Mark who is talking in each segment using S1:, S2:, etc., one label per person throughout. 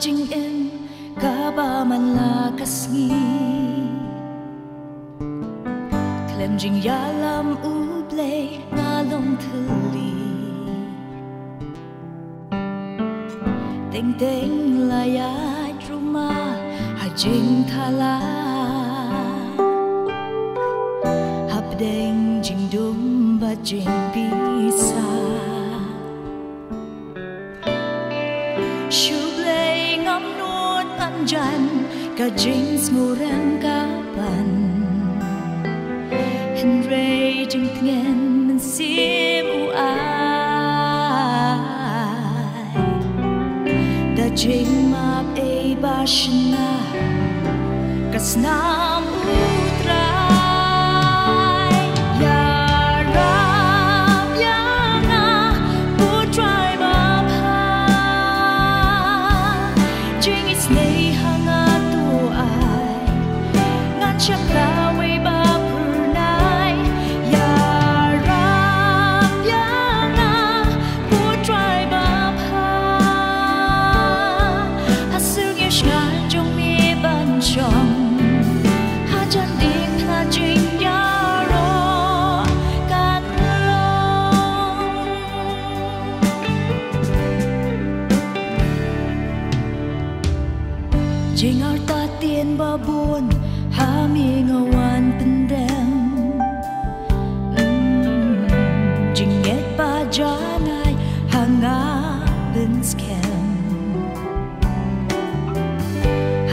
S1: chingin in ba man lakas ngi Klemjing yalam uble ngalong tuli Teng teng layat rumah hajing thala Hapdeng jing dum ba jing dreams murang kapan and raging tngen men sim u ai da jing map e bashna kasna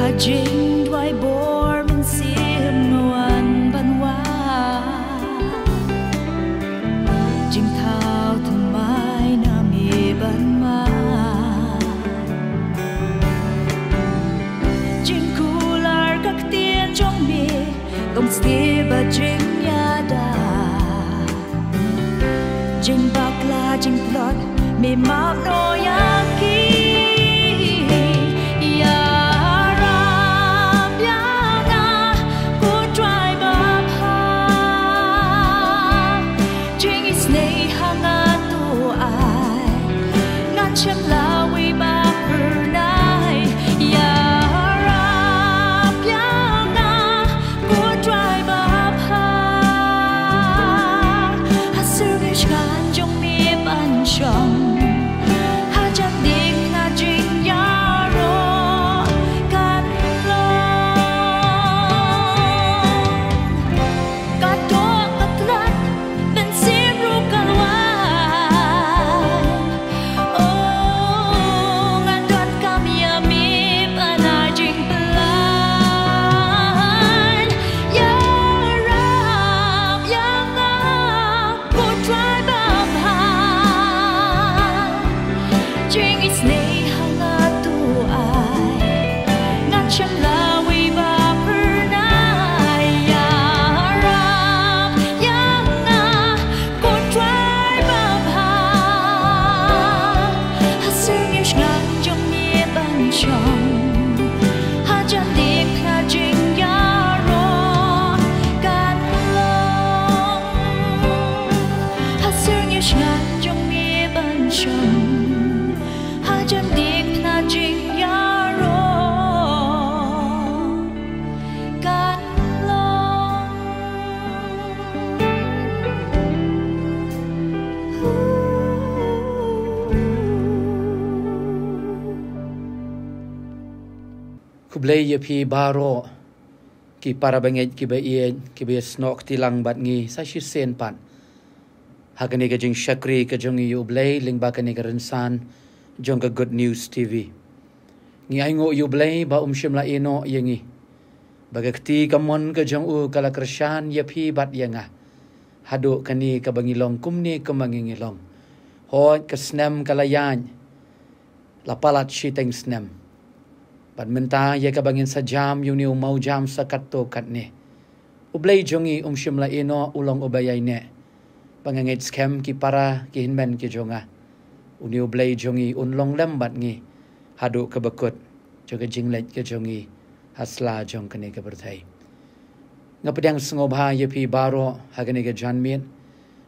S1: và chính đoái mình xiêm nguồn văn hóa chính thao thầm mai na mi ban ma chính cú lar các tiên trong mi công sĩ và chính nhà đà chính bạc la chính plot mi map no ya
S2: ku blei ye pi baro ki para bangay ki be ye ki be snok ti lang bat ngi sa shi sen pan ha ka ni ga jing shakri ka jong yu blei ling ba ka ni san jong ka good news tv ngi ai ngo yu blei ba umsim shim la e no ye ngi ba ka mon u ka la krishan bat yanga. nga ha do ka ni ka long kum ni ka mangi long ho ka snem ka la la palat shi teng snem Badminta ye ka bangin sa jam yung niyong mau jam sa kato katne Ublay jongi um ino ulong ubayay ne. Pangangit skem ki para ki hinmen ki jonga. Uni ublay jongi unlong lembat ngi. Hadu kebekut. Joga jinglet ki jongi. Hasla jong kani ka berthay. Nga padang sengobha ye pi baro hagani ka janmin.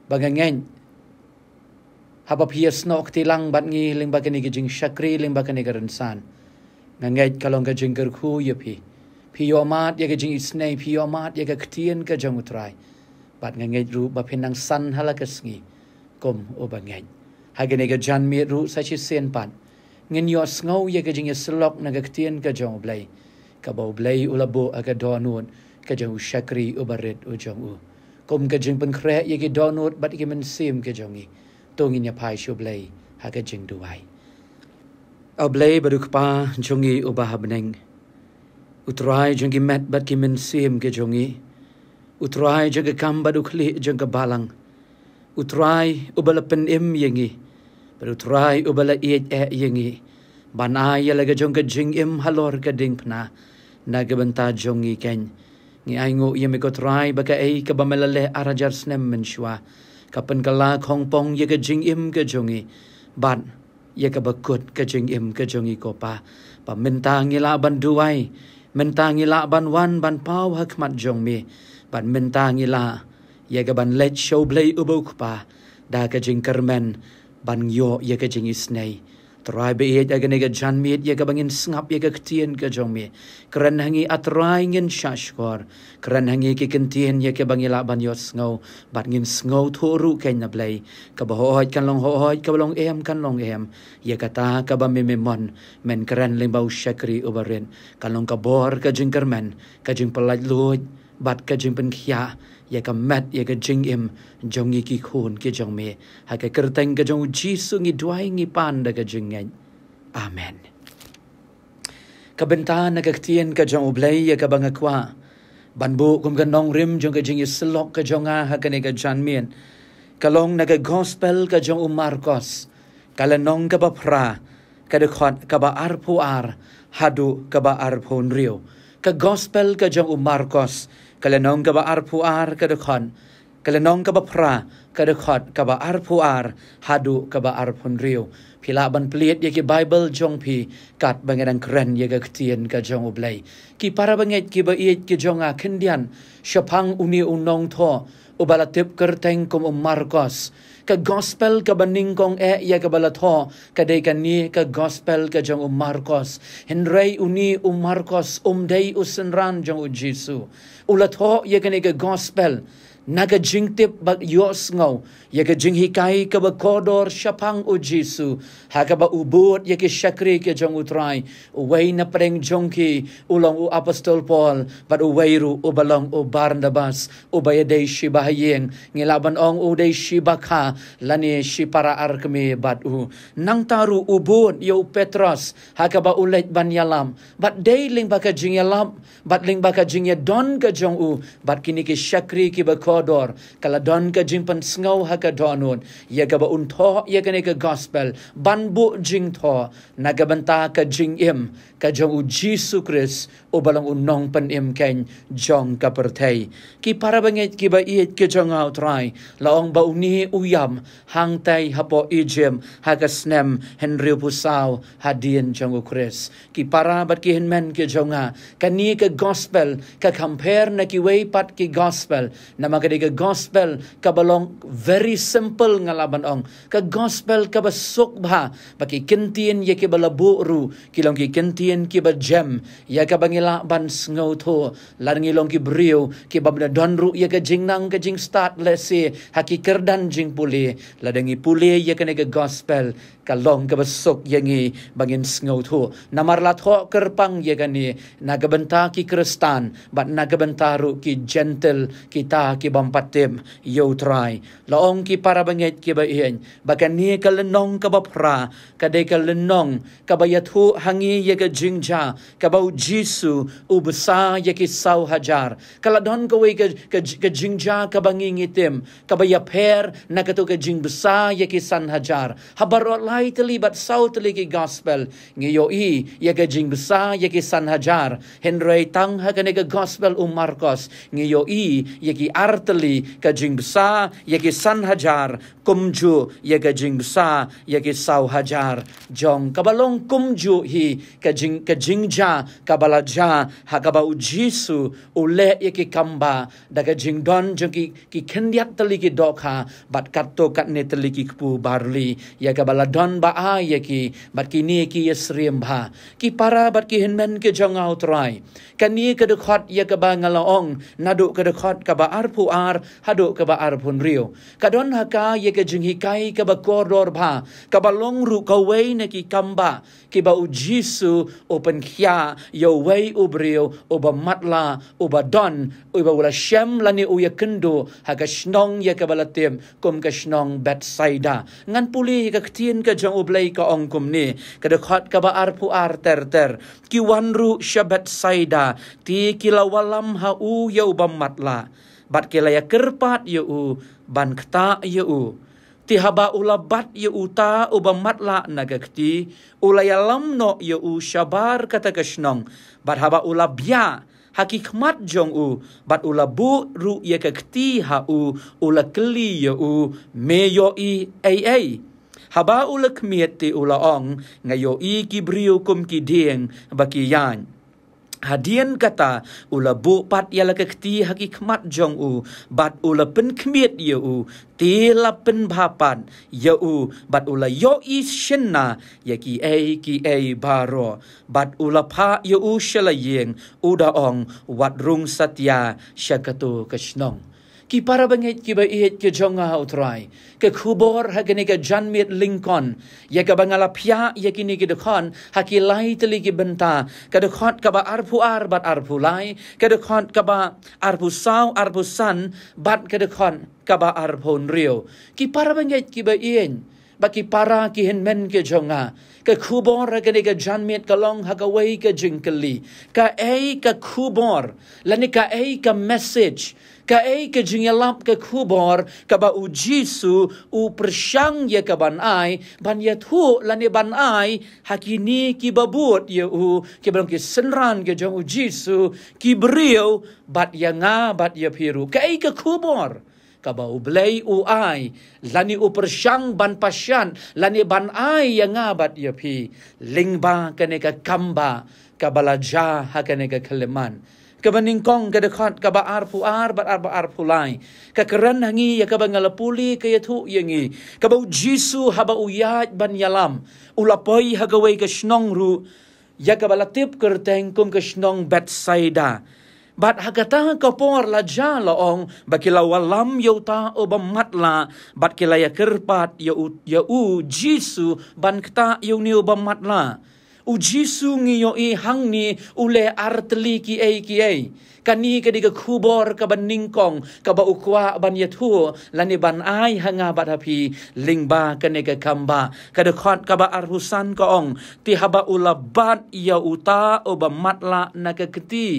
S2: Pangangin. Hapa piyas na oktilang bat ngi lingbakani ki jing syakri lingbakani ka rinsan. Pangangin. งงกลองกจิงกรคูยพีพี่ยอมาดยกจิงอิสเนพี่ยอมาดยกเทียนกจงอุตรายบัดงงรู้บัพนังสันฮลกสงีกมโอบังเงยหากนกจันมีรู้ัชิเซนปันเงินยอสงอยกจิงสลอกนักเทียนกจงอบลยกบอบลยอุลาบอกดอนุนกจงอุชักรีอุบาริดอุจงอูกมกจิงเป็นเครยกดอนวดบัดกมันซิมกจงีตงินยาพายชบลยหากัจิงดูไวอาเบลบรุกปาจงีอุบาฮบเนงอุตรายจงกีแมตบัดกิมินซีมกจงีอุตรายจงกีคำบรุคลิจงกบาลังอุตรายอุบลเป็นเอ็มยังงีบรุตรายอุบลเอจเอยังงีบานายเลกจงกจิงเอ็มฮัลอร์กดิงพนานากบันตาจงีเกนงี้ไองูยังมีกุตรายบักเอกบัมเลเลอาราจัสเนมมินชัวกับเป็นกลาของปองยังกจิงเอ็มกจงีบัน ya ka ba kut ka jing im ka jong i ko pa pa men ta ngi la ban du wai men ta ngi la ban wan ban pau ha khmat jong mi ban men ta ngi la ya ka ban let show play u bu pa da ka jing kar men ban yo ya ka jing is nei Atrai be ia jaga nega jan miet ia kabangin sengap ia kaktien ke jong mi. Keren hangi atrai ngin syashkor. Keren hangi ke kentien ia kabangi lak ban yot sengau. Bat ngin sengau thoru kain na blei. Kabahohoj kan long hohoj kabalong em kan long em. Ia kata kabam mi memon. Men keren limbau syakri ubarin. Kan long kabor ka kermen Ka jeng pelaj luhoj. บัดกะจิงเป็นขี้ยากะแมทยากะจิงอิมจงยี่กิคูนกิจงเมฮักกะกระเตงกะจงจีสุงิด้วยงิปานดะกะจิงเงินอาเมนกะเป็นตานะกะเตียนกะจงอุเบยยากะบังกว่าบันบุกุมกะนองริมจงกะจิงยสลอกกะจงอาฮักกะเนกะจันเมียนกะลงนะกะกอสเปลกะจงอุมาร์กอสกะละนองกะบะพระกะดะคอดกะบะอาร์พูอาร์ฮัดุกะบะอาร์พูนเรียวกะกอสเปลกะจงอุมาร์กอสกลนองกบอารผู้อารกระคอนกลนองกบพระกระคอดกบอารผู้อารฮาดุกบอารพนเรียวพิลาบันเปลียดยกบไบเบิลจงพีกัดบังเงินครนยกกเตียนกจงอบเลยกีปาราบังเงกีบเอียดกจงอาคินเดียนชพังอุนีอุนนองท้อ ubalatip kerteng kum Marcos ka gospel ka banding kong e ya ka balat ho ka dei ka ni ka gospel ka jong Marcos henrei uni um Marcos um dei usenran jong u Jesus ulat ho ya ka ni ka gospel naga jing tip bak yos ngau ya ke jing hikai ke ba kodor shapang u jisu ha ke ba ubut ya ke shakri ke jong utrai wei na preng jong ki ulong u apostol paul bat u wei ru u balong u barnabas u ba yede shi ba yeng ngelaban ong u de shi ba kha lani shi para arkme bat u nang taru ubut yo petros ha ke ba ulet ban yalam bat de ling ba ke jing yalam bat ling ba ke jing ya don ke jong u bat kini ke shakri ke ba ador kala don ka jimpan sngau ha ka donun ye ga ba un tho ye ga ne ka gospel ban bu jing tho na ga ban ta ka jing im ka jong u jisu kris u balang un nong pan im ken jong ka per thei ki para ba ki ba ye ke jong out rai la ong ba uni u yam hang tai ha po i jim ha ka snem hen riu pu sau ha dien jong u kris ki para ba ki hen men ke jong a ka ni ka gospel ka compare na ki wei pat ki gospel na ma ka kadiga gospel ka very simple nga laban ong ka gospel ka ba baki kintien yake ki balabu ru kilong ki kintien ki ba gem ya ka bangila ban ngau tho larngi long ki brio ki babna donru ye ka jingnang ka jing start let's see haki kerdan jing puli ladangi puli yake ka ne ka gospel kalong ka besok yang i bangin sengau tu. Namar lat ho kerpang ye gani nagabenta ki kristan bat nagabenta ru ki gentle kita ki bampatim yo try. Laong ki para bangit ki ba iyan bakan ni ka lenong ka ba pra ka de ka lenong ka ba yathu hangi ye ka jingja ka ba jisu u besa ye ki sau hajar. Kala don ka wei ka jingja ka bangingitim ka ba ya per nakatu ka jing besa ye ki san hajar. Habar Allah ay terlibat saw taliki gospel. Ngayo i, yaga jing besa, yaki san hajar. Henry tang haganega gospel um Marcos. Ngayo i, yaki artali, ka jing besa, yaki san hajar. Kumju, yaga jing besa, yaki saw hajar. Jong, kabalong kumju hi, ka jing, ka jing ja, kabalaja, hakabau jisu, ule yaki kamba, daga jing don, jong ki, ki kendiat taliki dokha, bat kato kat ne taliki kpu barli, yaga baladon man ba a ki bat ki ni ki ye sriem bha ki para bat ki hin men ke jong out rai ka ni ke de khot ye ka ba ngala ong na ke de khot ka ba ar pu ar ha do ba ar pun rio ka don ha ka ye ke jing hi kai ka ba kor dor bha ka ba long ru ka wei ne ki kam ba ki ba u jisu open khia yo wei u brio o ba mat la o ba don o ba wala shem la ni u ye kendo ha ka shnong ye ka ba la tem kom ka shnong bet saida ngan puli ka ketien ka jong u ka ong kum ni ka de khot ka ba ar ar ter ter ki wanru ru shabat saida ti ki walam ha u yo bam mat bat ke la ya kerpat ya u ban kta ya u ti haba ula bat ya u ta u bam mat na ga kti Ula ya lam no yo u shabar kata ta ka shnong bat haba ula la bia hakikmat jong u bat ula bu ru ye ke ha u ula kli ye u me yo i ai ai haba ulak miati ulaong ngayo i kibriu kum kideng baki yan. Hadian kata ula bu pat yala kekti haki kemat jong u bat ula pen kemiet ya u ti la pen bapan ya u bat ula yo i shenna ya ki ei ki ei baro bat ula pa ya u shala yeng uda ong wat rung satya shakatu kesnong ki parabanget ki ba ihet ki jonga utrai ke khubor ha ke nika janmit lincoln ya ke bangala ya kini ki nika dokhon ha ki lai tali ki benta ka dokhon ka ba arphu ar bat arphu lai ka dokhon ka ba arphu sau arphu san bat ka dokhon ka ba arphon rio ki parabanget ki ba ien baki para ki hen men ke jonga ke khubor ha ke ne ke janmet ka long ha ka wei ke jinkali ka ei ka khubor la ne ka ei ka message ka ei ke jingelap ke kubor ka ba u jisu u persyang ye ka ban ai ban ye thu la ni ban ai hakini ki babut ye u ke ki senran ke jong u jisu ki brio bat ye nga bat ye piru ka ei ke kubor ka ba u blei u ai la ni u persyang ban pasyan la ni ban ai ye nga bat ye pi lingba ka ne ka kamba ka balaja ha ka kleman ke beningkong ke dekat ke baar puar bat baar pulai ke keran hangi ya ke bangalapuli ke yatu yangi ke bau jisu haba uyat ban yalam ulapai hagawai ke snong ru ya ke balatip ker tengkum ke snong bat saida ha bat hagata ke por la ja ong bakila walam yuta oba matla bat kila ya kerpat ya u ya jisu ban kta yuni oba matla matla u jisu ngiyo i hang ni ule artli ki ai ki ai กันนี้ก็ดีก็คูบอร์กับนิงกองกับอุควาบันยทั่วและในบันอายหงาบัตพีลิงบากันในกัคัมบากระดคอนกับอารุสันก็องที่ฮบอุลบาดยาอุตาอุบมัดละนักกตี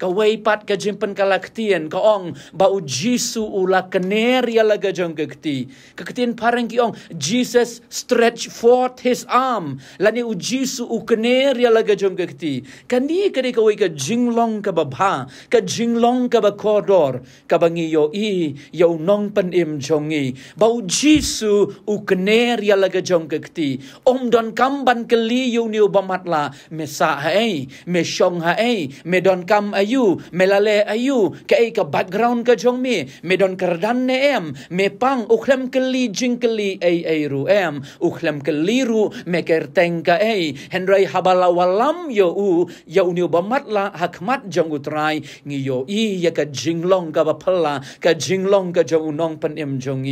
S2: กับเวปัดกับจิมเปนกลักเตียนก็องบาอุจิสุอุลักเนรยาละกจงกกตีกักตีนพารังกีองจิสัสสตรีชฟอร์ทิสอาร์มและในอุจิสุอุกเนรยาละกจงกกตีกันนี้ก็ดีก็เวกับจิงลองกับบ้า ka jing long ka ba kodor ka ba yo i yo nong pan im jongi ba u jisu u kner ya laga jong ka kti om don kam ban ke li yo ni ba mat la me sa hai me shong hai me don kam ayu me la le ayu ka ai ka background ka jong me me don kar dan ne em me pang u khlem ke li jing ke li ai ai ru em u khlem ke li ru me ker teng ka ai hen rai habala walam yo u ya u ni la hakmat jong utrai ngi yo i ya jinglong ka ba phala ka jinglong ka jong nong pan em jong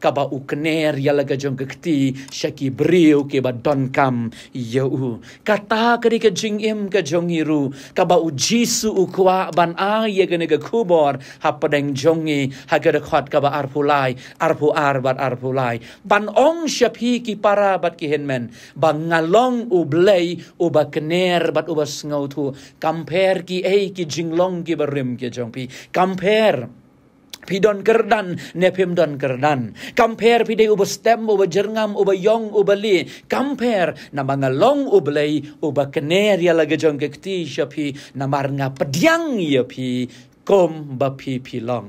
S2: ka ba ukner ya la jong ka kti shaki briu ke ba don kam yo u ka ta kri ka jing em ka jong ru ka ba u jisu u kwa ban a ya ga ne ga kubor ha pa deng jong ha ga khat ka ba ar phu lai ar phu ar ba ar phu lai ban ong shapi ki para bat ki hen men ba ngalong u blei u ba kner bat u ba ngau thu kamper ki ei ki jinglong ki ที่บริมเกียจงพี่กัมเพรพี่ดอนกระดันเนพิมดอนกระดันกัมเพรพี่ได้อุบสเตมอุบเจรงามอุบยองอุบลีกัมเพรนามังลองอุบเลยอุบกเนเรียลกจงเกตีชพีนามารงาปดยังเยพีกมบพีพีลอง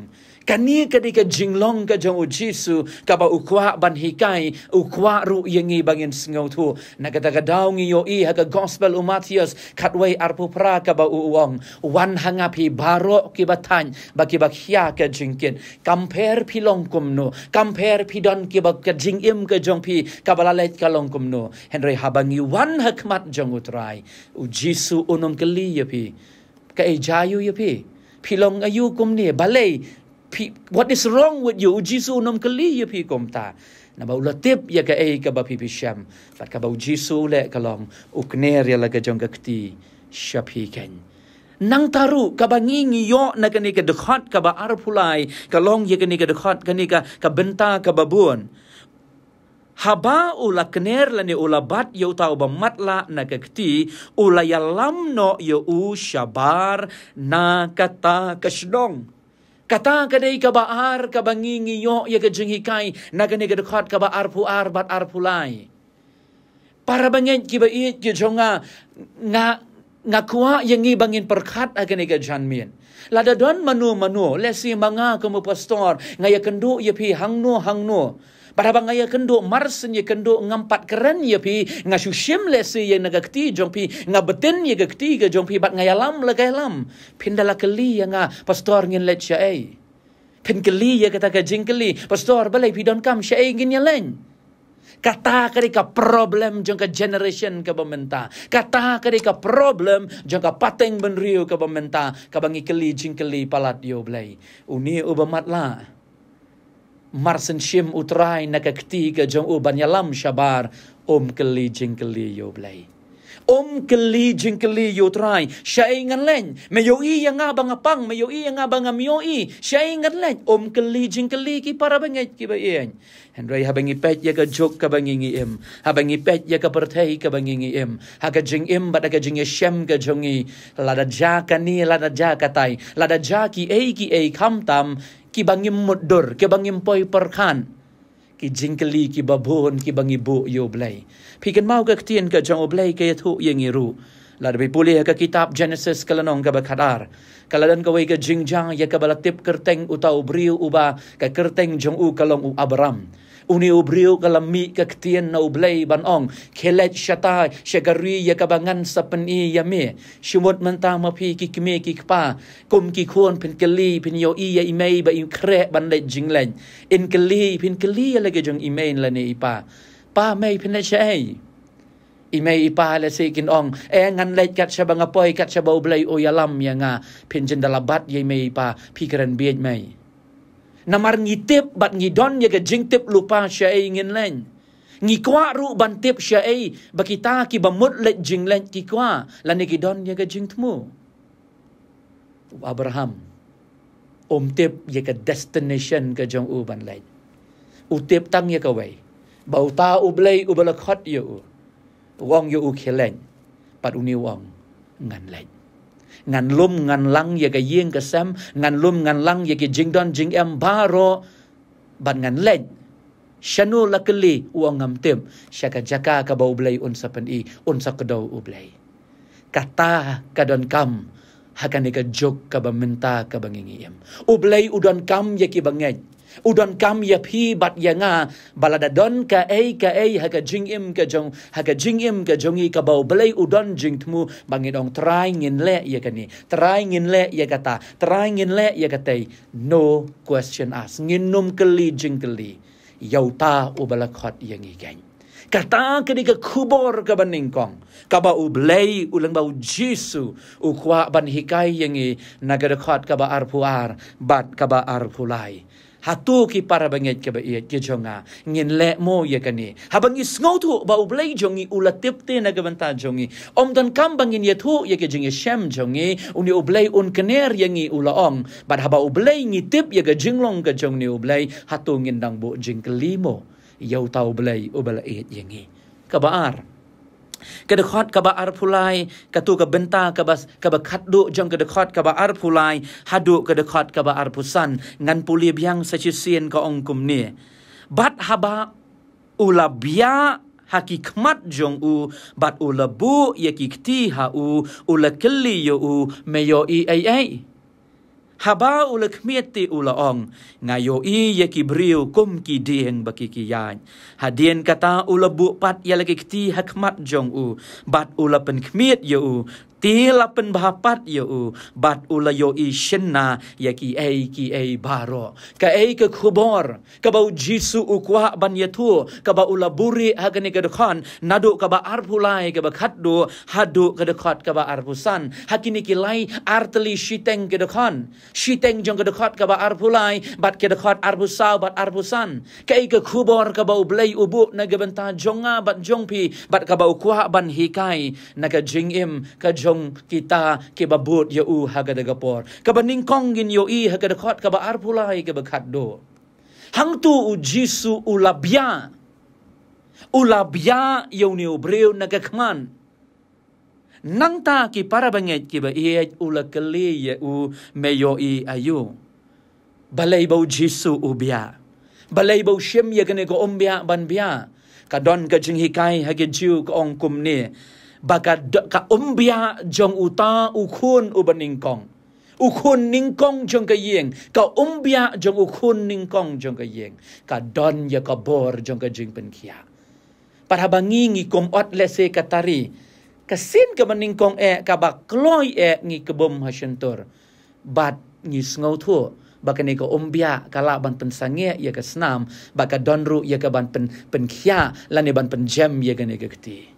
S2: กันนี้ก็ดีกับจิงลองกับจงอุจิสุกับอุควาบันฮิกายอุควารุยังงี้บางินสงเอาทูนักตะกดาวงี้โยอีฮักกอสเปลอุมาทิอสขัดไว้อารพุพระกับอุอวงวันหังอภิบารโอกิบัตันบักิบักฮิยากับจิงกินคัมเพร์พิลองคุมโนคัมเพร์พิดอนกิบักกับจิงอิมกับจงพีกับลาเลตกับลองคุมโนเฮนรีฮับังยูวันหักมัดจงอุตรายอุจิสุอุนมกลียพีกับเอจายุยพีพิลองอายุคุมเนี่ยบาเล what is wrong with you jesus nom keli ya pi komta? na ba tip ya ka ei ka ba pi pi sham pat ka ba jesus le kalom ukner ya la ka jong ka kti shapi ken nang taru ka ba ngi ngi yo na ka ni ka dhot ka ba ar phulai ka long ya ka ni ka dhot ka ni ka ka benta ka ba buon Haba ula kener lani ula bat ya utau ba matla na kekti ula yalam no ya u syabar na kata kesdong. Kata ka dei ka baar ka bangi ngi yo ya ka jeng hikai na ne ka khat ka baar pu ar bat ar pu lai. Para bangen ki ba iet ki jonga nga nga kuwa ya ngi bangin perkhat a ka ne ka jan mien. La da don manu manu lesi si manga ka mu pastor nga ya kendu ya pi hang no hang no. Barabang ayah kendo marsen ye kenduk ngampat keren ye ya, pi nga syusim lesi ye naga keti jong pi nga beten ye ya, ke ke jong pi bat ngayalam alam le gay lam. Pindala keli ye ya, nga pastor ngin let sya ay. Pin keli ye kata ke keli pastor balai pi don kam sya ay ye leng. Kata kari ka problem jong ka generation ka pemerintah. Kata kari ka problem jong ka pateng benriu ka pemerintah. Ka bangi keli jing keli palat yo balai. Uni ubamat lah. marsan shim utrai na kakti ka jong uban yalam shabar om kalijing kaliyo blay. Om keli jing keli yutrai. Siya ay ngan len. Mayo iya nga ba nga pang. Mayo iya nga ba nga myo i. Siya ay ngan len. Om keli jing keli ki para bangit ki ba iyan. Henry, habang ipet ya ka jok ka bangin im. Habang ipet ya ka pertay ka bangin im. Haka jing im ba daga jing isyem ka jungi. Lada jaka ni, lada jaka tay. Lada jaki ay ki ay kamtam. Ki bangin mudur. Ki bangin poy perkan. กิจิงกลีกิบบูนกิบังอิบุโยเบลยพี่กันเมากักเตียนกับจงโอเบลยกัทุยังอิรูลาดไปปุเลียกับคิทับเจเนซิสกลนองกับคาดาร์กลาดันกวยกับจิงจังยากับลาติบกระเตงอุตาอุบริวอุบากับกระเตงจงอูกลองอุอับรามอุนิอุบริโอกลัมมีกักเตียนนอเบลยบันอองเคเลจชะตาเชการีเยกบังันสปนียาเมชิมวดมันตามมาพีกิกเมกิกป้ากุมกิควนพินเกลีเพนโยอียาอิเมบะอิเครบันเลจิงเลนเอินเกลีเพนเกลีอะไรก็จังอิเมนละเนีป้าป้าไม่พินชัยอิเมอีป้าและสิกินอองแองันเลจกัดชบังกปอยกัดชบาเบลโอยาลัมยังงาพินจันดาลาบัตยัยเมอีป้าพีกระนเบียดไม่ namar tip, bat don, ya ke jingtip lupa siya ay ingin len, Ngi kwa ru bantip siya ay bakita ki bamut let jing len, ki kwa lani don ya ke jingtmu. Abraham, umtip ya ke destination ke jong uban lain. Utip tang ya ke way. Bauta ublay ubalakot ya u. Wong ya u kelen. Pat uni wong ngan len ngan lum ngan lang ya ga yeng ga sem ngan lum ngan lang ya ga jing don jing em baro ban ngan led shanu lakli uang ngam tim syaka jaka ka bau blai un sapen i un sa kedau u blai kata ka don kam hakani ka jok ka ba menta ka bangingi em u blai u don kam ya ki bangai อุดรกรรมยาพีบัดยางาบาลาดดอนกะเอกะเอฮักจิงอิมกะจงฮักจิงอิมกะจงอีกะเบาเบลอุดรจิงทมูบางินองตรายเงินแลยากันนี่ตรายเงินแลยากตาตรายเงินแลยากเตย no question us เงินนุมกลีจิงกลียาตาอุบลคอดยังอีกันกตาคดีกคูบอร์กับนิงกองกับอุบเลยอุลังบาอุจิสูอุควาบันฮิกายยังงีนักเรคอดกับอาร์พูอาร์บัดกับอาร์พูไล ha tu ki para banget ke bae ke jonga ngin le mo ye kani ha bangi sngo thu ba u blai jongi u la tip te na gaban ta jongi om don kam bangin ye thu ye ke jingi shem jongi uni u blai un kener ye ngi u la om bad ha ba u blai ngi tip ye ga jinglong ga jong ni u blai ha tu ngin dang bo jing ke limo yau tau blai u bala e ye ngi ka ba ar กระดคอดกับอารพูไลกระตูกับเบนตากับกับขัดดุจังกระดคอดกับอารพูไลฮัดดุกระดคอดกับอารพูสันงันปูเลียบยังสชิเซียนก็องคุมเนี่ยบัดฮบะอุลาบยาฮักิขมัดจงอูบัดอุลาบุยกิกตีฮาอูอุลาคลียอูเมยออีเอเอ haba ulak miti ula ong ngayo i ye ki briu kum ki dieng baki ki yan hadien kata ula bu pat ye lagi kti hakmat jong u bat ula pen kmiet ye u ti lapen bahapat yo, u bat ulayo i shenna ya ki ai ki ai baro ka ai ke khubor ka bau jisu u kwa ban ya tu ka ba ulaburi hagani ka dokhon nadu ka ba arphulai ka ba khaddu hadu ke dokhot ka ba arphusan hakini ki lai artli shiteng ka dokhon shiteng jong ka dokhot ka ba arphulai bat ka dokhot arphusa bat arphusan ka ai ke khubor ka bau blai ubu na ga benta jonga bat jongpi bat ka bau kwa ban hikai na ka jingim ka jong dong kita ke babut ya u haga de gapor ka baning kong gin yo i haga de khot ka ba ar pulai ke bekhat do hang tu u jisu u labya u labya yo ni breu na ka khman nang ta ki para banget ki ba i u la kele ye u me yo i ayu balai bau jisu u bia balai bau shem ye gane go ombia ban bia ka don ka jing hikai hage jiu ka ong kum ne baga ka jong uta ukhun ubaning kong ukhun jong ka yeng jong ukhun ning jong ka ka don ya ka jong ka jing pen khia parhabangi ngi kom ot le se ka tari ka e, e ngi ka bom ha shentor bat ngi sngau thu ya ka snam donru ya ka ban pen pen khia ya ka ni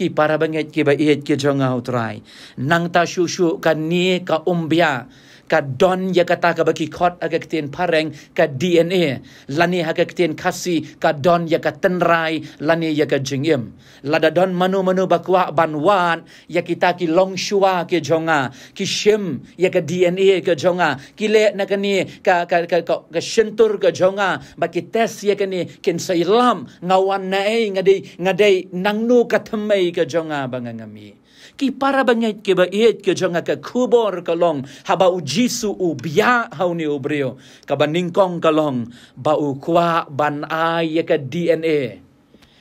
S2: ki para banget ki ba iet ki jong out rai nang ta shu shu kan ni ka umbia ka don ya kata ka baki khot aga ketien pareng ka DNA lani haga ketien kasi ka don ya ka tenrai lani ya ka jingim lada don manu manu bakwa banwan ya kita ki long shua ke jonga ki shim ya ka DNA ke jonga ki le na ka ni ka ka ka ka, ka shintur ke jonga baki tes ya ka ni ken sailam ngawan nae ngadi ngadi nangnu ka thmei ke jonga bangangami ki para bangay ke ba iet ke jonga ke kubor kalong haba u jisu u bia hauni u brio ka ba ningkong kalong ba u kwa ban ai ke dna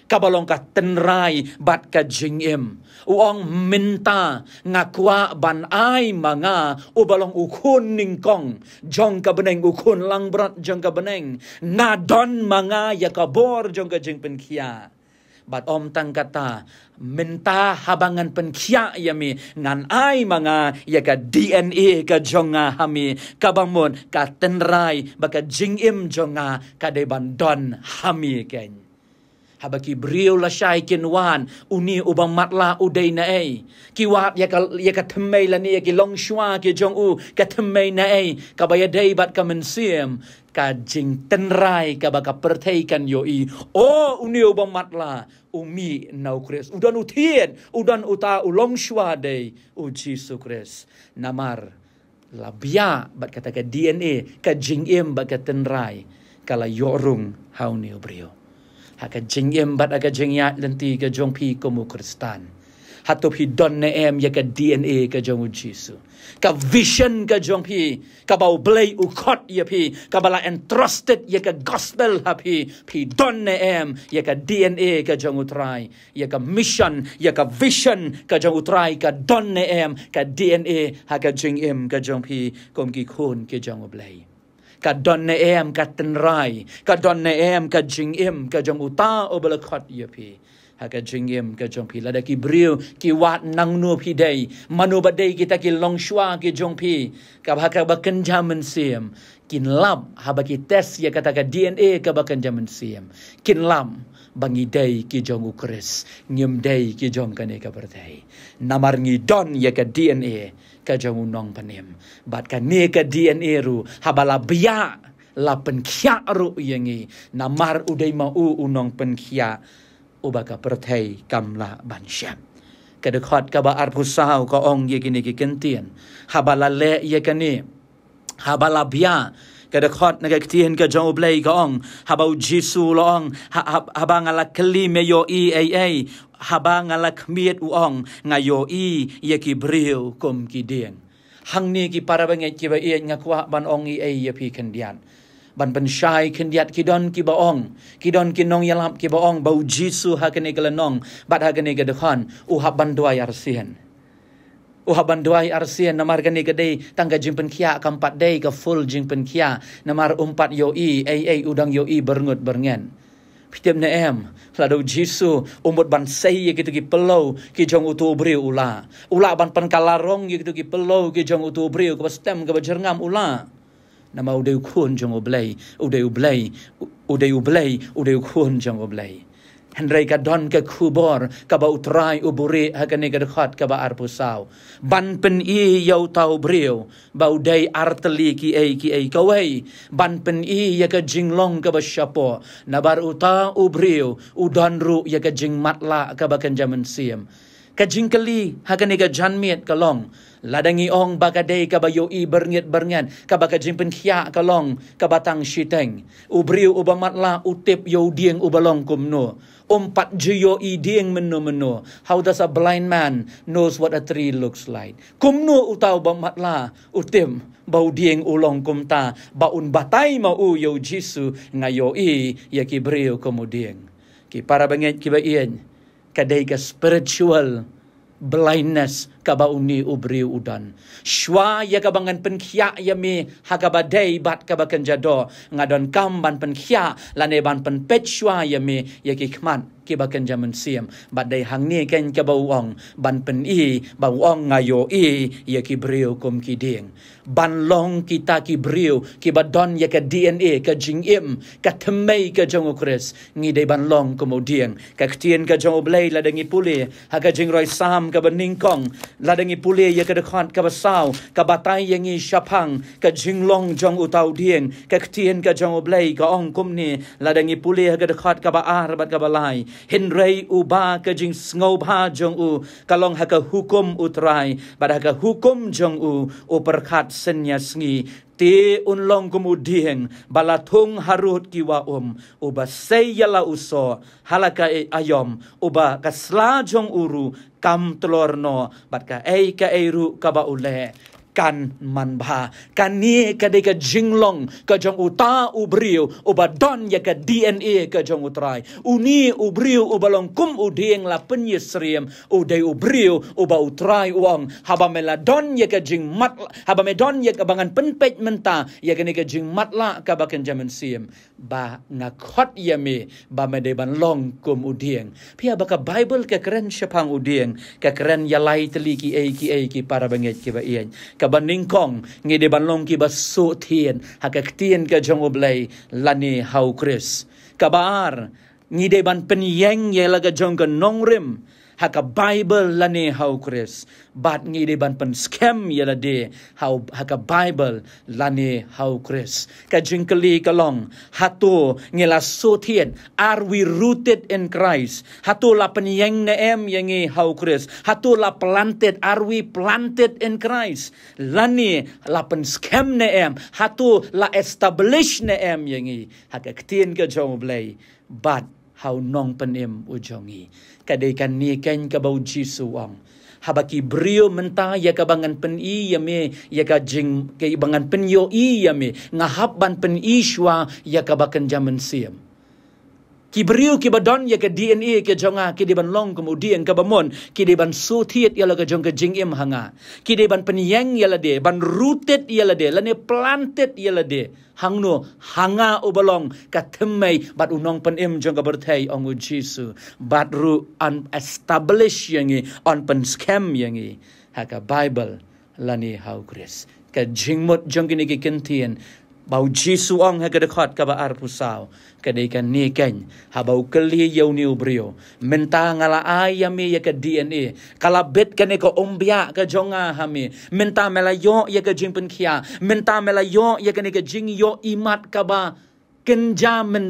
S2: ka balong ka tenrai bat ka jingim uong minta nga kwa ban ai manga u balong u khun ningkong jong ka beneng u khun lang brat jong ka beneng na don manga ya ka bor jong ka jingpen kia. kia bat om tang kata menta habangan penkia yami ngan ai manga ya ka DNA ka jonga hami kabamon ka tenrai ba ka jingim jonga ka deban don hami kenya habaki brio la shai kin wan uni ubang matla udai na ei ki wat ya ka ya ka thmei la ni ya ki long shwa ki jong u ka thmei na ei ka ba ya dei bat ka men siem ka jing ten rai ka ba ka perthei kan yo i o uni ubang matla umi nau kres udan u thien udan u ta u long shwa dei u jisu kres namar labia bat kata ka dna ka jing em bat ka ten rai kala yorung hau ubrio. brio ฮักจิงเอ็มบัดฮักจิงยาลันตีกับจงพีกมุคริสตานฮัตุพีดอนเนเอ็มยากับดีเอ็นเอกับจงอุจิสุกับวิชันกับจงพีกับเอาเบลย์อุคอตยาพีกับเอาเอ็นทรัสต์ยากับกอสเปลฮับพีพีดอนเนเอ็มยากับดีเอ็นเอกับจงอุทรายยากับมิชันยากับวิชันกับจงอุทรายกับดอนเนเอ็มกับดีเอ็นเอฮักจิงเอ็มกับจงพีกมกิคุณกับจงอุเบลย์กัดดอนในเอมกัดตันไรกัดดอนในเอมกัดจิงเอ็มกัดจงอุตาอบลคอดเยพีหากจิงเอ็มกัดจงพีแล้วกิบริวกิวัดนังนัวพีได้มนุบดเดกิตะกิลองชวากิจงพีกับหากบักันจามันเสียมกินลำหากบักิเตสยกตะกัดดีเอ็นเอกับบักันจามันเสียมกินลำ bangi dei ki jong u kris ngim dei ki jong kane ka berdei namar ngi don ye ka dna ka jong u nong panem bat ka ne ka dna ru habala bia la penkhia ru yengi namar udai ma u unong penkhia ubaka berdei kamla bansyam kedekhat ka ba arpu sau ka ong ye kini ki kentien habala le ye kane habala bia ke dekat nak ketihin ke jauh belai ke ong. Habau jisu lo ong. Haba ha, ha ngalak keli meyo ee ee. Haba ngalak miet u ong. Ngayo ee ye ki beril kum ki dien. Hang ni ki para bengit e ki ba ee ngakwa ban ong ee ee ye pi kendian. Ban ban syai kendiat ki don ki ba ong. Ki don ki nong yalap ki ba ong. Bau jisu ha kene ke lenong. Bat ha kene ke dekhan. U hab ban doa yarsihan. Amen. Uha banduai arsien namar gani gadei tangga jimpen kia empat day ke full jimpen kia namar umpat yoi ai ai udang yoi berngut berngen. Pitem ne em, lado jisu umut ban sei ye gitu ki pelau ki jong utu briu ula. Ula ban pan kalarong ye gitu ki pelau ki jong utu briu ke stem ke bajerngam ula. Nama udai ukun jong ublay, udai ublay, udai ublay, udai ukun jong ublay. ันไรกะดอนกะคูบอร์กะบอุตรายอุบุรีฮะกันเนกะดอดกะบอาร์ปุสาวบันเป็นอีเยาเตาเบียวบ่าวไดอาร์ตลีกีเอกีเอกเวยบันเป็นอียากะจิงลงกะบอชาปอนาบาร์อุตาอุบเรียวอุดอนรุยากะจิงมัดละกะบอกันจามันเสียม kajingkeli haganiga janmiet kalong ladangi ong bagadei kabayo i berngit berngan kabaka jimpen khia kalong kabatang shiteng ubriu ubamatla utip yo dieng ubalong kumno umpat jiyo i dieng menno menno how does a blind man knows what a tree looks like kumno utau bamatla utim bau dieng ulong kumta baun batai u yo jisu ngayo i yakibriu kumudieng ki para bengit ki can spiritual blindness kabauni ubri udan. Shwa ya kabangan penkhia ya me hakaba dei bat kabakan jado ngadon kamban penkhia lane ban pen pechwa ya me ya kikman khman ki bakan jaman siam bat dei hang ni ken kabau ong ban pen i bau ong ngayo i ya kibrio brio kum ki Ban long kita kibrio brio badon ya ka DNA ka jing im ka temai ka jongo kris ngi dei ban long kumau ding ka ktien ka jongo blei la dengi puli ha jing roi sam ka ben la dengi pule ya ke de khan ka ba sao ka ba tai ngi sha ka jing long jong utau tau dieng ka khtien ka jong u blai ka ong kum ni la dengi pule ya ke de khat ka ba ar ba ka ba lai u ba ka jing sngo ba jong u ka long ha ka hukum utrai, trai ba ka hukum jong u o par khat sngi ti unlong gumudihing balatung harut kiwa um uba seyala uso halaka e ayom uba kaslajong uru kam telorno batka ei ka eiru kaba ule kan man bha kan ni ka de ka jing long ka jong u u briu u ba don ya ka dna ka jong utrai trai u ni u briu u balong kum u dieng la pen ye sriem u de u briu u ba u uang haba me la don ya ka jing mat haba me don ya ka bangan pen menta ya ka ni ka jing mat la ka ba ken jamen siem ba na khot ya me ba me de ban long kum u dieng pia ba ka bible ka kren shapang u dieng ka kren ya lai tli ki ki ki para banget ki ba ien ka บันนิงกองงีเดบันลงกีบัสโซเทียนหากเทียนกะจงอบเลยลานีฮาวคริสกบาร์งีเดบันเป็นยงเยลกะจงกันนงริม ha bible lani ni how chris bat ngi de ban pen scam ya la de how ha bible lani ni how chris ka jinkali ka long ha to so thien are we rooted in christ ha to la pen yang na em yang how chris ha to la planted are we planted in christ Lani ni la pen scam na em ha la establish na em yang ngi ha ka ktien ka jom but hau nong penim ujongi. Kadai kan ni ken kabau jisu wang. Habaki brio menta ya kabangan pen i ya me ya ka jing ke ibangan pen yo i ya me ngahap ban pen i shwa ya kabakan jaman siam. Kibriu kibadon ya ke DNA ke jonga ki diban long kemudian ke bamon ki diban sutiet ya ke jong ke jingim hanga ki diban penyeng ya la de ban rooted ya la de lane planted ya la de hangno hanga ubalong ka temmai bat unong pen im jong ke berthai ongu jisu bat ru an establish yangi on pen scam yangi haka bible lani how chris ka jingmot jong ke ni ki kentien bau Jesu ang hege dekhat ka ba ar pusau ke dei kan ni ken ha bau keli yau ni ubrio menta ngala ayam ye ya ke DNA kala bet ko umbia ke jonga ha mi menta mela yo ye ya jingpen kia menta mela yo ye ya ke ne imat kaba kin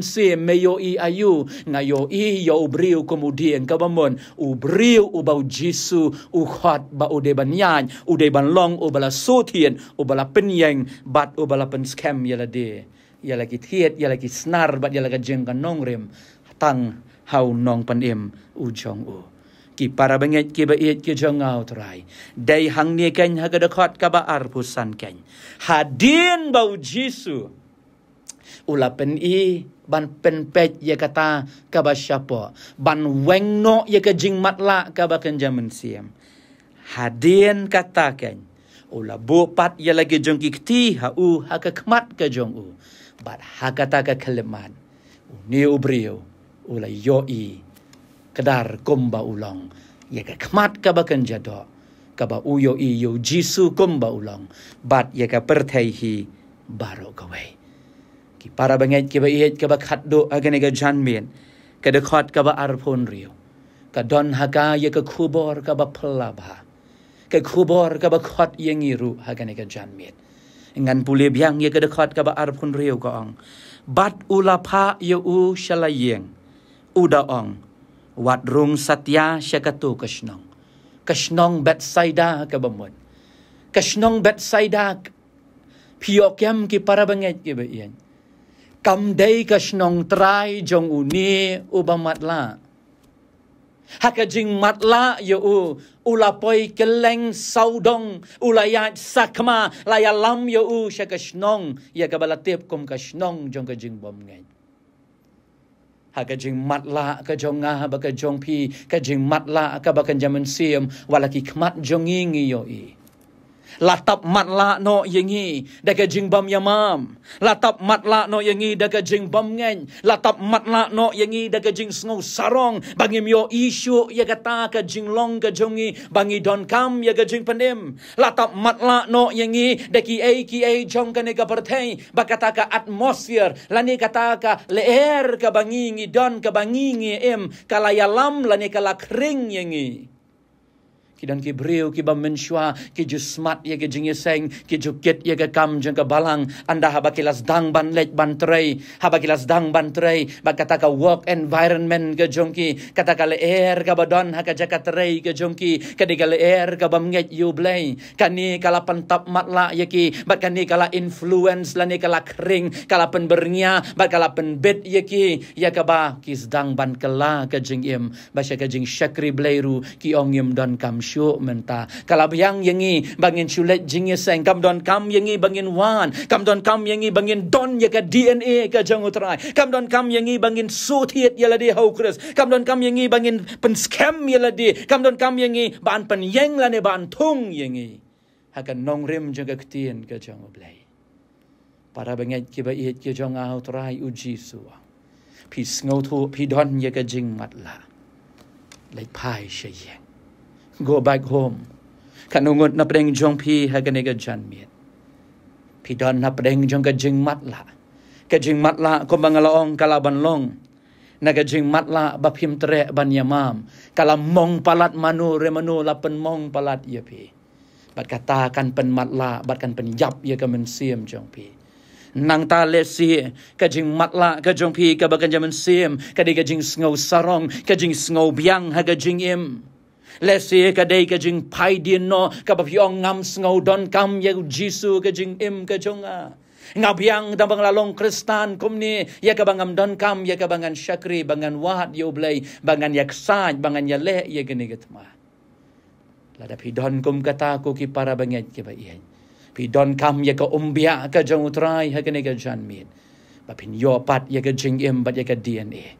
S2: si se meyo i ayu ngayo i yo ubriu kemudian kabamon ubriu ubau jisu ukhat ba udeban yan udeban long ubala sutien ubala penyeng bat ubala pen scam yala de yala ki thiet yala ki snar bat yala ka jeng ka tang hau nong penim em u ki para banget ki ba et ki jong au trai dai hang ni ken ha ka de khat ka ba ar pusan ken hadin bau jisu ulapen i ban pen pet ye ban weng no ye ke jing mat kata ken ula bu pat ye ha u ha ke kemat u bat ha kata ke kelemat ula yo kedar kumba ulong ye ke kemat ka ba jisu kumba ulong bat ye ke kawai. กี่ปาราบังเอิกี่บเอกี่บขัดดอะไรนี่ก็จันเมียนก็เดคอดกับอาร์พนเรียวก็ดอนฮากายก็คูบอร์กับพลาบาก็คูบอร์กับคอดยังงี้รู้ฮากันนี่ก็จันเมียนงั้นปุลีบยังยังก็เดคอดกับอาร์พนเรียวก็องบัดอุลาภาโยอูชลายยงอุดาองวัดรุงสัตยาชะกตูกชนองกชนองเบตไซดากับบมวนกชนองเบตไซดาพิยอกยมกี่ปาราบังเอิกี่บเอียนกำเดยกษนองตรายจงอุนีอุบมัดละฮักจิงมัดละอยู่อุลาปอยเกลงเศาดงอุลายาสักมาลายลัมอยู่เชกษนองอยากบาลเทพกมกษนองจงกจิงบอมเงินฮักจิงมัดละกจงงาบกจงพีกจิงมัดละกบกันจามันเสียมวลากิขมัดจงยิงอยู่อี latap mat la no yengi daga jingbam yamam latap mat la no yengi daga jingbam ngen latap mat la no yengi daga jing sngo sarong bangi mio isu ya kata ka jinglong ka jongi bangi don kam ya ga jing panem latap mat la no yengi daki a ki a jong ka ne ka pertai ba kata ka atmosphere la ni kata ka leer ka bangi ngi don ka bangi ngi em kala yalam la ya ni kala kring yengi ki dan ki breu ki ba menshua ki ju smart ye ke jingye seng ki ju ket ye ke kam jeng ke balang anda ha ba kilas dang ban lech ban trei ha ba kilas dang ban trei ba kata ka work environment ke jong kata ka le air ka ba don ha ka jaka trei ke jong ki ka di ka le air ka ba mngek yu blay ka ni ka la pentap mat la ye ki ba ka ni ka influence la ni ka la kring ka la pen bernia ba ka pen bet ye ki ya ka ba ki sedang ban kela ke jing im ba sya ka jing shakri blay ru ki ong don kam syu menta. Kalau yang yang ini bangin sulit jingi seng. Kam don kam yang ini bangin wan. Kam don kam yang ini bangin don ya ke DNA ke jang utrai. Kam don kam yang ini bangin sutiat ya ladi hau kris. Kam don kam yang ini bangin pen scam ya ladi. Kam don kam yang ini ban pen yang lani ban tung yang ini. Hakan nong rim jaga ketien ke jang ublai. Para bangit kiba iat ke jang utrai uji suwa. Pi sngau tu pi don ya ke jing matla. Lai pai syayeng go back home. Kanungut na pring jong pi haganiga jan miet. Pi don na pring jong ka jing matla. Ka jing matla kumbangalaong kalaban long. Naga jing matla bapim tre ban yamam. Kalam mong palat manu remanu lapen mong palat ya pi. Bat katakan pen mat matla bat kan pen yap ya ka mensiam jong pi. Nang ta le si ka jing matla ka jong pi ka bakan men siem Ka di ka jing sngau sarong ka jing sngau biang haga jing im le se ka dei ka jing pai di no ka ba yong ngam sngau don kam ye jisu ka jing im ka jong a yang biang da bang lalong kristan kum ni ye ya ka bangam don kam ye ka bangan syakri bangan wahat yo blai bangan yak saj bangan ye le ye gani ket ma la da don kum kata ko ki para banget ke ba ye pi don kam ye ya ka umbia ka jong utrai ha gani ka jan min ba pin yo pat ye ya ka jing im ba ye ka dna e.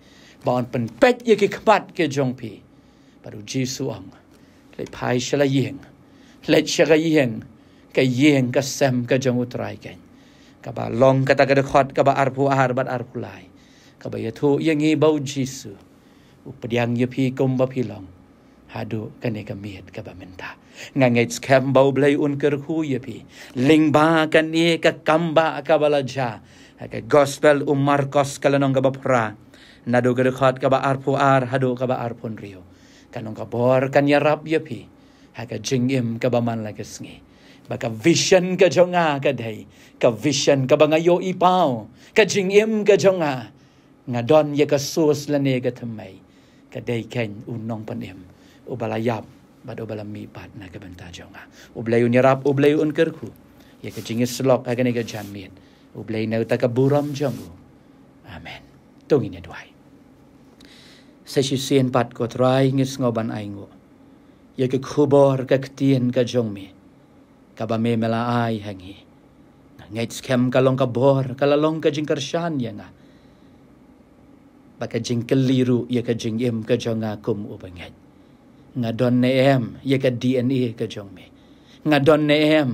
S2: ba on pen pet ye ki kpat ke jong pi ปรูจีสวงเลยพายชลยิงเลยเชกยิงกยิงกัแซมกัจงอุตรายกันกับบาลองกัตกระคอดกับบาอารพูอาหารบัดอารพูลายกับบายทูยังงี้บาจีสูอุปยังยพีกุมบพีลองฮาดูกันเอกมีดกับบามินทางานงสแคมบาเบลอุนกระคูยพีลิงบากันเอกกัมบากับบาลจาฮักกอสเปลอุมมาร์กอสกัลนองกับบาพระนาดูกระคอดกับบาอารพูอาร์ฮาดูกับบาอารพูนเรียว kanong ka bor kan ya rab ya pi ha ka jingim ka baman la ka sngi ba ka vision ka jonga ka dai ka vision ka banga yo i pao ka jingim ka jonga nga don ye ya ka sus la ne ka thamai ka dai ken unong panem u balayap ba do balami pat na ka banta jonga u blai un ya rab u blai un kerku ye ya ka jingis lok ha ka ne ka jamien u blai na ta ka buram jamu amen tongine duai sa si sien pat ko trai ngis ngoban ai ngo ye ke khubor ka ktien ka jong mi ka ba me mela ai hangi na ngait skem ka long ka bor ka la long ka jing kar shan ya nga ba ka jing ke liru ye ka jing em ka jong a kum u bang hai nga don ne em ye ka dna ka jong mi nga don ne em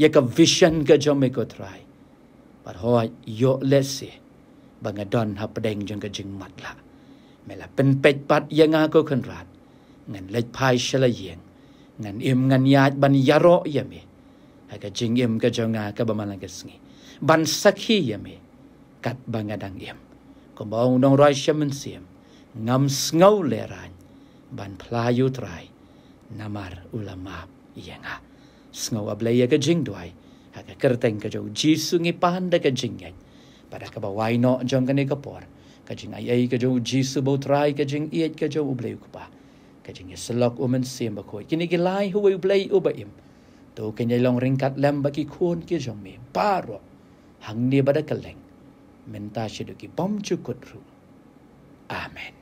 S2: ye ka vision ka jong mi ko trai par ho yo lesi ba nga don ha pdeng jong ka jing mat lah ม่ละเป็นเป็ดปัดยังาก็ขึ้นราดเงินเล็ดพายชะละเยียงเงินเอ็มเงินยาบันยารอยามีไอ้ก็จริงเอ็มก็จะงาก็บมาลังกสงีบันสักขียามีกัดบังกระดังเอ็มก็บอกน้องร้อยชมันเสียมงำสเงาเลรานบันพลายุตรายนามารอุลามาบยังาสเงาอับเลยก็จริงด้วยไอ้ก็กระเตงก็จะจีสุงีปานได้ก็จริงเงี้ยแต่ก็บอกว่ายนอจงกันนี้ก็พอ kajing ai ai kajong jisu bo try kajing iet kajong u blei kajing ye selok siem bakoi. kini gilai hu u blei u ba im to kenya long ringkat lem bagi ki khun me paro hang ni bada kaleng menta shidu bom chukut ru amen